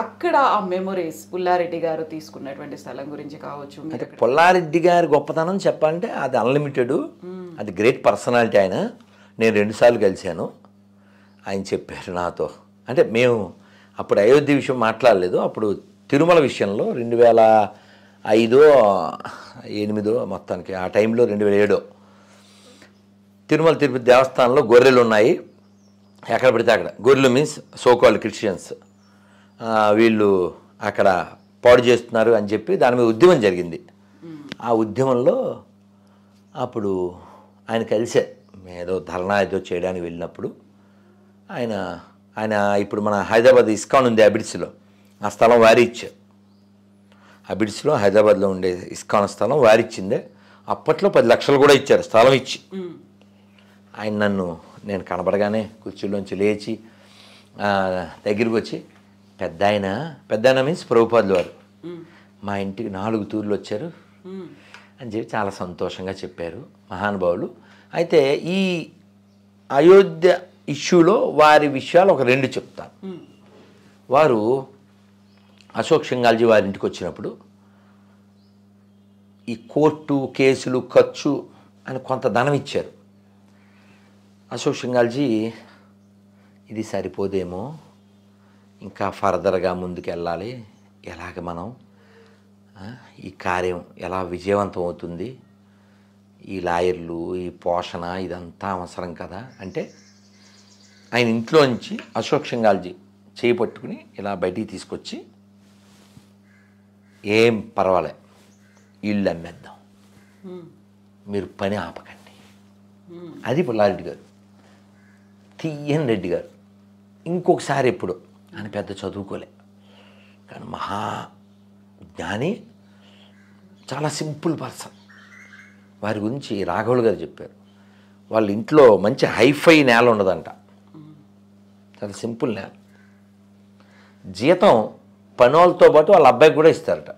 అక్కడ ఆ మెమొరీస్ పుల్లారెడ్డి గారు తీసుకున్నటువంటి స్థలం గురించి కావచ్చు అంటే పుల్లారెడ్డి గారి గొప్పతనం చెప్పాలంటే అది అన్లిమిటెడ్ అది గ్రేట్ పర్సనాలిటీ ఆయన నేను రెండుసార్లు కలిశాను ఆయన చెప్పారు నాతో అంటే మేము అప్పుడు అయోధ్య విషయం మాట్లాడలేదు అప్పుడు తిరుమల విషయంలో రెండు వేల ఐదో ఎనిమిదో మొత్తానికి ఆ టైంలో రెండు వేల ఏడో తిరుమల తిరుపతి దేవస్థానంలో గొర్రెలు ఉన్నాయి ఎక్కడ పడితే అక్కడ గొర్రెలు మీన్స్ సోకాల్ క్రిస్టియన్స్ వీళ్ళు అక్కడ పాడు చేస్తున్నారు అని చెప్పి దాని మీద ఉద్యమం జరిగింది ఆ ఉద్యమంలో అప్పుడు ఆయన కలిసే ఏదో ధర్నా ఏదో చేయడానికి వెళ్ళినప్పుడు ఆయన ఆయన ఇప్పుడు మన హైదరాబాద్ ఇస్కాన్ ఉంది అబిడ్స్లో ఆ స్థలం వారిచ్చే అబిడ్స్లో హైదరాబాద్లో ఉండే ఇస్కాన్ స్థలం వారిచ్చిందే అప్పట్లో పది లక్షలు కూడా ఇచ్చారు స్థలం ఇచ్చి ఆయన నన్ను నేను కనబడగానే కుర్చీలోంచి లేచి దగ్గరికి వచ్చి పెద్ద ఆయన పెద్ద ఆయన మీన్స్ ప్రభుపాదులు వారు మా ఇంటికి నాలుగు తూర్లు వచ్చారు అని చెప్పి చాలా సంతోషంగా చెప్పారు మహానుభావులు అయితే ఈ అయోధ్య ఇష్యూలో వారి విషయాలు ఒక రెండు చెప్తాను వారు అశోక్ సింగాల్జీ వారి ఇంటికి వచ్చినప్పుడు ఈ కోర్టు కేసులు ఖర్చు అని కొంత ధనం ఇచ్చారు అశోక్ సింగాల్జీ ఇది సరిపోదేమో ఇంకా ఫర్దర్గా ముందుకెళ్ళాలి ఎలాగ మనం ఈ కార్యం ఎలా విజయవంతం అవుతుంది ఈ లాయర్లు ఈ పోషణ ఇదంతా అవసరం కదా అంటే ఆయన ఇంట్లో నుంచి అశోక్ సింగాల్జీ చేపట్టుకుని ఇలా బయటికి తీసుకొచ్చి ఏం పర్వాలే ఇల్లు అమ్మేద్దాం మీరు పని ఆపకండి అది పుల్లారెడ్డి గారు సిఎన్ రెడ్డి గారు ఇంకొకసారి ఎప్పుడు అని పెద్ద చదువుకోలే కానీ మహా జ్ఞాని చాలా సింపుల్ పర్సన్ వారి గురించి రాఘవులు గారు చెప్పారు వాళ్ళ ఇంట్లో మంచి హైఫై నేల ఉండదంట చాలా సింపుల్ నేల జీతం వాళ్ళతో పాటు వాళ్ళ అబ్బాయికి కూడా ఇస్తారట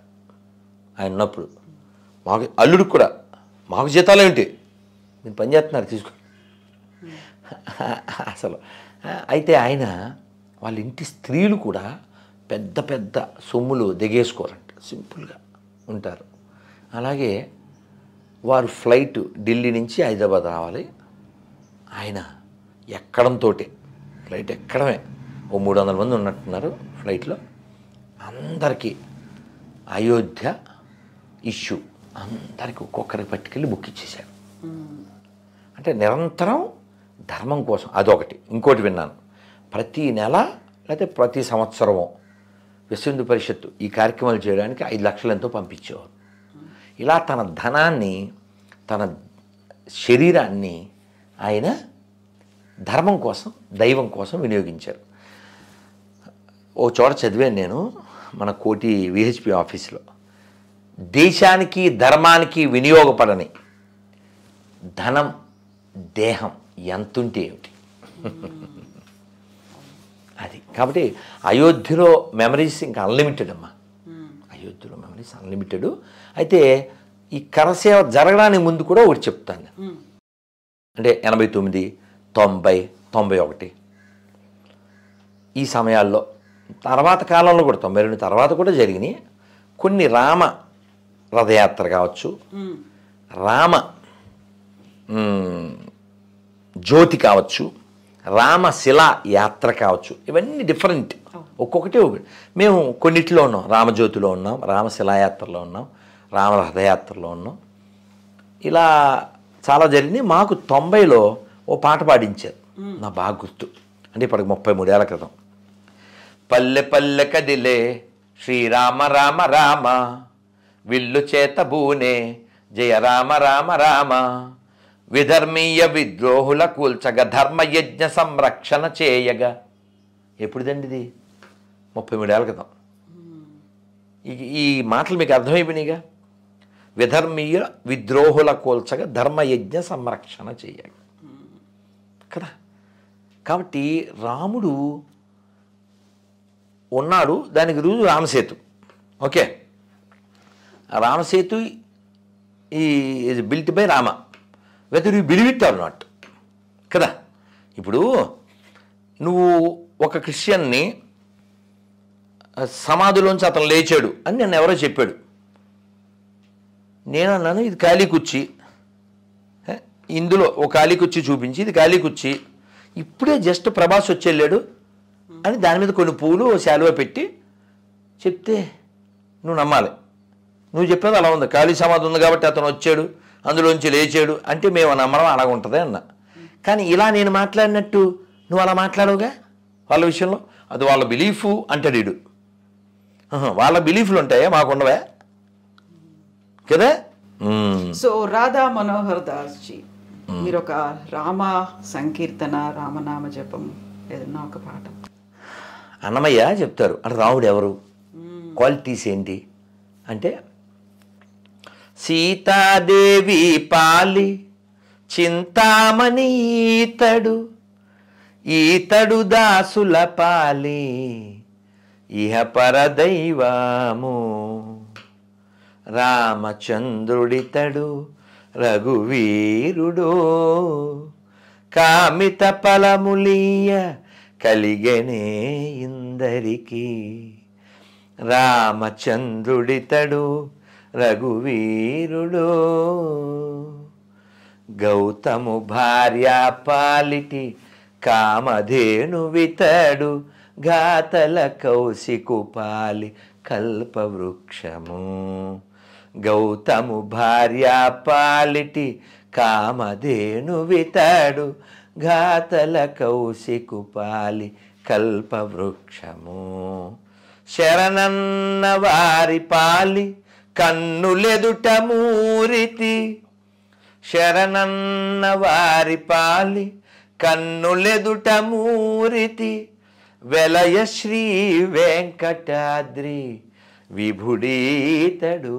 ఆయన ఉన్నప్పుడు మాకు అల్లుడికి కూడా మాకు జీతాలు ఏమిటి మీరు పని చేస్తున్నారు తీసుకు అసలు అయితే ఆయన వాళ్ళ ఇంటి స్త్రీలు కూడా పెద్ద పెద్ద సొమ్ములు దిగేసుకోరంట సింపుల్గా ఉంటారు అలాగే వారు ఫ్లైట్ ఢిల్లీ నుంచి హైదరాబాద్ రావాలి ఆయన ఎక్కడంతో ఫ్లైట్ ఎక్కడమే ఓ మూడు వందల మంది ఉన్నట్టున్నారు ఫ్లైట్లో అందరికీ అయోధ్య ఇష్యూ అందరికి ఒక్కొక్కరికి పట్టుకెళ్ళి బుక్ ఇచ్చేశారు అంటే నిరంతరం ధర్మం కోసం అదొకటి ఇంకోటి విన్నాను ప్రతీ నెల లేకపోతే ప్రతి సంవత్సరము విశ్వహిందు పరిషత్తు ఈ కార్యక్రమాలు చేయడానికి ఐదు లక్షలు ఎంతో పంపించేవారు ఇలా తన ధనాన్ని తన శరీరాన్ని ఆయన ధర్మం కోసం దైవం కోసం వినియోగించారు ఓ చోట చదివాను నేను మన కోటి విహెచ్పి ఆఫీస్లో దేశానికి ధర్మానికి వినియోగపడని ధనం దేహం ఎంత ఏమిటి అది కాబట్టి అయోధ్యలో మెమరీస్ ఇంకా అన్లిమిటెడ్ అమ్మా అయోధ్యలో మెమరీస్ అన్లిమిటెడ్ అయితే ఈ కరసేవ జరగడానికి ముందు కూడా ఒకటి చెప్తాను అంటే ఎనభై తొమ్మిది తొంభై తొంభై ఒకటి ఈ సమయాల్లో తర్వాత కాలంలో కూడా తొంభై రెండు తర్వాత కూడా జరిగినాయి కొన్ని రామ రథయాత్ర కావచ్చు రామ జ్యోతి కావచ్చు రామశిల యాత్ర కావచ్చు ఇవన్నీ డిఫరెంట్ ఒక్కొక్కటి ఒకటి మేము కొన్నిటిలో ఉన్నాం రామజ్యోతిలో ఉన్నాం రామశిలాయాత్రలో ఉన్నాం రామ రథయాత్రలో ఉన్నాం ఇలా చాలా జరిగింది మాకు తొంభైలో ఓ పాట పాడించారు నా బాగా గుర్తు అంటే ఇప్పటికి ముప్పై మూడేళ్ల క్రితం పల్లె పల్లె కదిలే శ్రీరామ రామ రామ విల్లు చేత బూనే జయ రామ రామ రామ విధర్మీయ విద్రోహుల కూల్చగా ధర్మయజ్ఞ సంరక్షణ చేయగా ఎప్పుడుదండి ఇది ముప్పై మూడేళ్ల క్రితం ఈ మాటలు మీకు అర్థమైపోయినాయిగా విధర్మీయ విద్రోహుల కూల్చగా ధర్మయజ్ఞ సంరక్షణ చేయగా కదా కాబట్టి రాముడు ఉన్నాడు దానికి రుజువు రామసేతు ఓకే రామసేతు ఈ built by Rama whether you believe it or not కదా ఇప్పుడు నువ్వు ఒక క్రిస్టియన్ని సమాధిలోంచి అతను లేచాడు అని నన్ను ఎవరో చెప్పాడు నేను అన్నాను ఇది ఖాళీ కుర్చీ ఇందులో ఒక ఖాళీ కుర్చీ చూపించి ఇది ఖాళీ కుర్చీ ఇప్పుడే జస్ట్ ప్రభాస్ వచ్చి వెళ్ళాడు అని దాని మీద కొన్ని పూలు శాలువ పెట్టి చెప్తే నువ్వు నమ్మాలి నువ్వు చెప్పేది అలా ఉంది ఖాళీ సమాధి ఉంది కాబట్టి అతను వచ్చాడు అందులోంచి లేచాడు అంటే మేము నమ్మడం అలాగుంటుంది అన్న కానీ ఇలా నేను మాట్లాడినట్టు నువ్వు అలా మాట్లాడవుగా వాళ్ళ విషయంలో అది వాళ్ళ బిలీఫ్ అంటాడు ఇడు వాళ్ళ బిలీఫ్లు ఉంటాయా మాకుండవే కదా సో రాధా మనోహర్ దాస్ జీ మీరు ఒక రామ సంకీర్తన రామనామ జపం ఏదన్నా ఒక పాట అన్నమయ్య చెప్తారు అంటే రాముడు ఎవరు క్వాలిటీస్ ఏంటి అంటే సీతాదేవి పాలి చింతామణి ఈతడు ఈతడు దాసుల పాలి ఇహ పరదైవాము రామచంద్రుడితడు రఘువీరుడో కామిత ఫలములీయ కలిగనే ఇందరికీ రామచంద్రుడితడు రఘువీరుడు గౌతము భార్య పాలిటి కామధేను వితడు గాతల కౌశికు పాలి కల్పవృక్షము గౌతము భార్య పాలిటి కామధేను వితడు గాతల కౌశికు పాలి కల్పవృక్షము శరణన్న వారి పాలి కన్నులెదుట మూరితి శరణన్న వారి పాలి కన్నులెదుట మూరితి వెలయ శ్రీ వెంకటాద్రి విభుడీతడు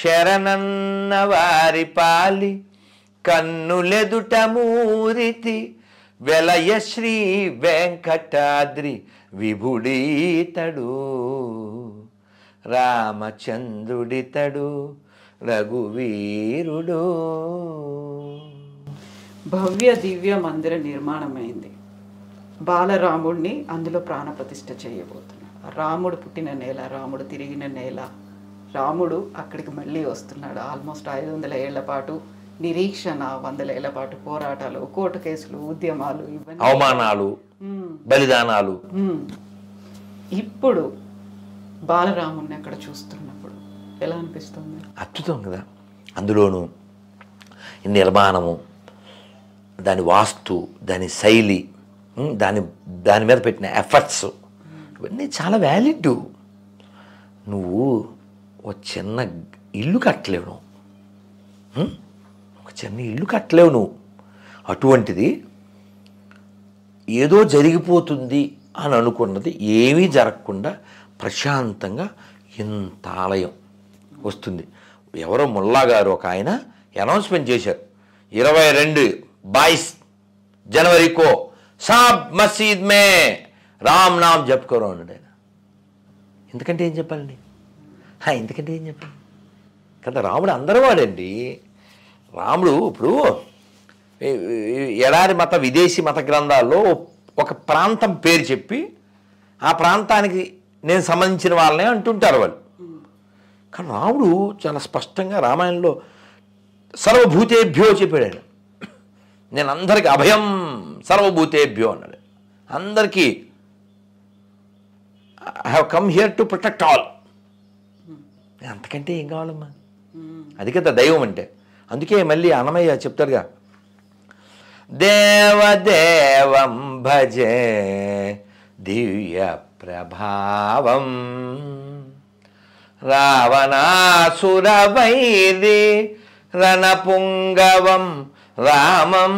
శరణన్న వారి పాలి కన్నులెదుట మూరితి వెలయ శ్రీ వెంకటాద్రి విభుడీతడు రామచంద్రుడితడు రఘువీరుడు భవ్య దివ్య మందిర నిర్మాణమైంది బాలరాముడిని అందులో ప్రాణప్రతిష్ఠ చేయబోతున్నాడు రాముడు పుట్టిన నేల రాముడు తిరిగిన నేల రాముడు అక్కడికి మళ్ళీ వస్తున్నాడు ఆల్మోస్ట్ ఐదు వందల ఏళ్ల పాటు నిరీక్షణ వందల ఏళ్ల పాటు పోరాటాలు కోర్టు కేసులు ఉద్యమాలు ఇవన్నీ అవమానాలు బలిదానాలు ఇప్పుడు బాలరాముని అక్కడ చూస్తున్నప్పుడు ఎలా అనిపిస్తుంది అద్భుతం కదా అందులోను నిర్మాణము దాని వాస్తు దాని శైలి దాని దాని మీద పెట్టిన ఎఫర్ట్స్ ఇవన్నీ చాలా వ్యాలిడ్ నువ్వు ఒక చిన్న ఇల్లు కట్టలేవు ఒక చిన్న ఇల్లు కట్టలేవు నువ్వు అటువంటిది ఏదో జరిగిపోతుంది అని అనుకున్నది ఏమీ జరగకుండా ప్రశాంతంగా ఇంత ఆలయం వస్తుంది ఎవరో ముల్లా గారు ఒక ఆయన అనౌన్స్మెంట్ చేశారు ఇరవై రెండు బాయిస్ కో సాబ్ మసీద్ మే రామ్ నామ్ జపుకోరు అన్నాడు ఆయన ఎందుకంటే ఏం చెప్పాలండి ఎందుకంటే ఏం చెప్పాలి కదా రాముడు వాడండి రాముడు ఇప్పుడు ఎడారి మత విదేశీ మత గ్రంథాల్లో ఒక ప్రాంతం పేరు చెప్పి ఆ ప్రాంతానికి నేను సంబంధించిన వాళ్ళనే అంటుంటారు వాళ్ళు కానీ రాముడు చాలా స్పష్టంగా రామాయణంలో సర్వభూతేభ్యో చెప్పాడు ఆయన నేను అందరికీ అభయం సర్వభూతేభ్యో అన్నాడు అందరికీ I have come here to protect all అంతకంటే ఏం కావాలమ్మా అది కదా దైవం అంటే అందుకే మళ్ళీ అన్నమయ్య చెప్తారుగా దేవదేవం భజే దివ్య ప్రభావం రావణాసురవైది రణపుంగవం రామం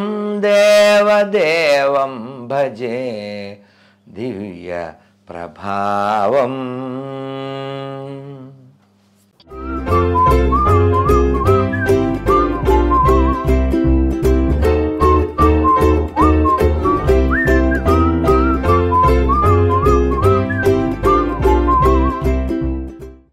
దేవదేవం భజే దివ్య ప్రభావం